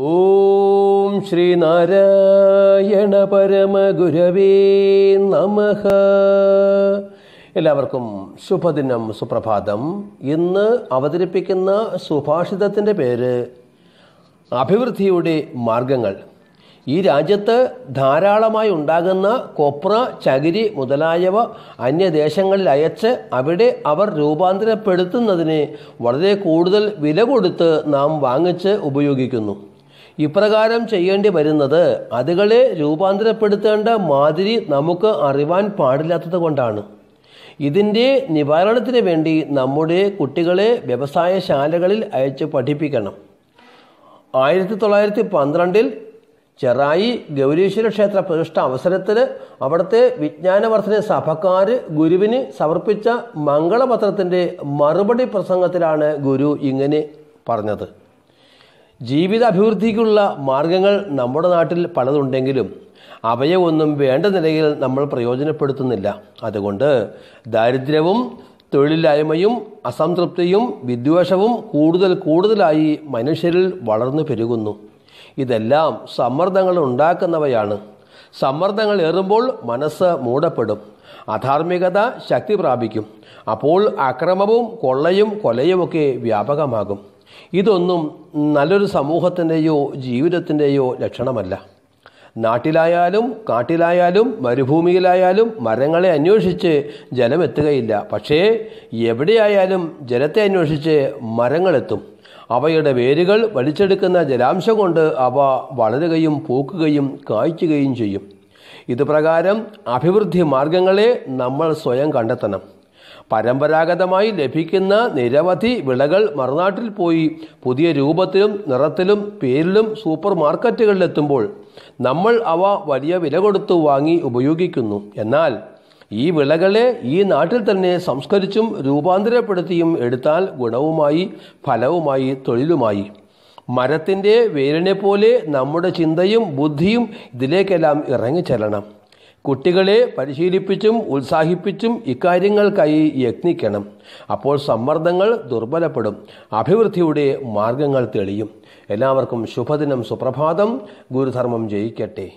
ഓം ശ്രീ നാരായണ പരമഗുരവേ നമഃ എല്ലാവർക്കും ശുഭദിനം സുപ്രഭാതം ഇന്ന് അവതരിപ്പിക്കുന്ന സുഭാഷിതത്തിൻ്റെ പേര് അഭിവൃദ്ധിയുടെ മാർഗങ്ങൾ ഈ രാജ്യത്ത് ധാരാളമായി ഉണ്ടാകുന്ന കൊപ്ര ചകിരി മുതലായവ അന്യദേശങ്ങളിൽ അയച്ച് അവിടെ അവർ രൂപാന്തരപ്പെടുത്തുന്നതിന് വളരെ കൂടുതൽ വില കൊടുത്ത് നാം വാങ്ങിച്ച് ഉപയോഗിക്കുന്നു ഇപ്രകാരം ചെയ്യേണ്ടി വരുന്നത് അതുകളെ രൂപാന്തരപ്പെടുത്തേണ്ട മാതിരി നമുക്ക് അറിവാൻ പാടില്ലാത്തത് കൊണ്ടാണ് ഇതിൻ്റെ നിവാരണത്തിന് വേണ്ടി നമ്മുടെ കുട്ടികളെ വ്യവസായശാലകളിൽ അയച്ച് പഠിപ്പിക്കണം ആയിരത്തി തൊള്ളായിരത്തി പന്ത്രണ്ടിൽ ചെറായി ഗൗരീശ്വര ക്ഷേത്ര പ്രതിഷ്ഠ അവസരത്തിൽ അവിടുത്തെ വിജ്ഞാനവർദ്ധന സഭക്കാർ ഗുരുവിന് സമർപ്പിച്ച മംഗളപത്രത്തിൻ്റെ മറുപടി പ്രസംഗത്തിലാണ് ഗുരു ഇങ്ങനെ പറഞ്ഞത് ജീവിത അഭിവൃദ്ധിക്കുള്ള മാർഗങ്ങൾ നമ്മുടെ നാട്ടിൽ പലതുണ്ടെങ്കിലും അവയൊന്നും വേണ്ട നിലയിൽ നമ്മൾ പ്രയോജനപ്പെടുത്തുന്നില്ല അതുകൊണ്ട് ദാരിദ്ര്യവും തൊഴിലില്ലായ്മയും അസംതൃപ്തിയും വിദ്വേഷവും കൂടുതൽ കൂടുതലായി മനുഷ്യരിൽ വളർന്നു പെരുകുന്നു ഇതെല്ലാം സമ്മർദ്ദങ്ങൾ ഉണ്ടാക്കുന്നവയാണ് സമ്മർദ്ദങ്ങൾ ഏറുമ്പോൾ മനസ്സ് മൂടപ്പെടും അധാർമികത ശക്തി പ്രാപിക്കും അപ്പോൾ അക്രമവും കൊള്ളയും കൊലയുമൊക്കെ വ്യാപകമാകും ഇതൊന്നും നല്ലൊരു സമൂഹത്തിൻ്റെയോ ജീവിതത്തിൻ്റെയോ ലക്ഷണമല്ല നാട്ടിലായാലും കാട്ടിലായാലും മരുഭൂമിയിലായാലും മരങ്ങളെ അന്വേഷിച്ച് ജലമെത്തുകയില്ല പക്ഷേ എവിടെയായാലും ജലത്തെ അന്വേഷിച്ച് മരങ്ങളെത്തും അവയുടെ വേരുകൾ വലിച്ചെടുക്കുന്ന ജലാംശം കൊണ്ട് അവ വളരുകയും പൂക്കുകയും കായ്ക്കുകയും ചെയ്യും ഇതുപ്രകാരം അഭിവൃദ്ധി മാർഗങ്ങളെ നമ്മൾ സ്വയം കണ്ടെത്തണം പരമ്പരാഗതമായി ലഭിക്കുന്ന നിരവധി വിളകൾ മറുനാട്ടിൽ പോയി പുതിയ രൂപത്തിലും നിറത്തിലും പേരിലും സൂപ്പർ മാർക്കറ്റുകളിലെത്തുമ്പോൾ നമ്മൾ അവ വലിയ വില കൊടുത്തു വാങ്ങി ഉപയോഗിക്കുന്നു എന്നാൽ ഈ വിളകളെ ഈ നാട്ടിൽ തന്നെ സംസ്കരിച്ചും രൂപാന്തരപ്പെടുത്തിയും എടുത്താൽ ഗുണവുമായി ഫലവുമായി തൊഴിലുമായി മരത്തിൻ്റെ വേരിനെ പോലെ നമ്മുടെ ചിന്തയും ബുദ്ധിയും ഇതിലേക്കെല്ലാം ഇറങ്ങിച്ചെല്ലണം കുട്ടികളെ പരിശീലിപ്പിച്ചും ഉത്സാഹിപ്പിച്ചും ഇക്കാര്യങ്ങൾക്കായി യത്നിക്കണം അപ്പോൾ സമ്മർദ്ദങ്ങൾ ദുർബലപ്പെടും അഭിവൃദ്ധിയുടെ മാർഗങ്ങൾ തെളിയും എല്ലാവർക്കും ശുഭദിനം സുപ്രഭാതം ഗുരുധർമ്മം ജയിക്കട്ടെ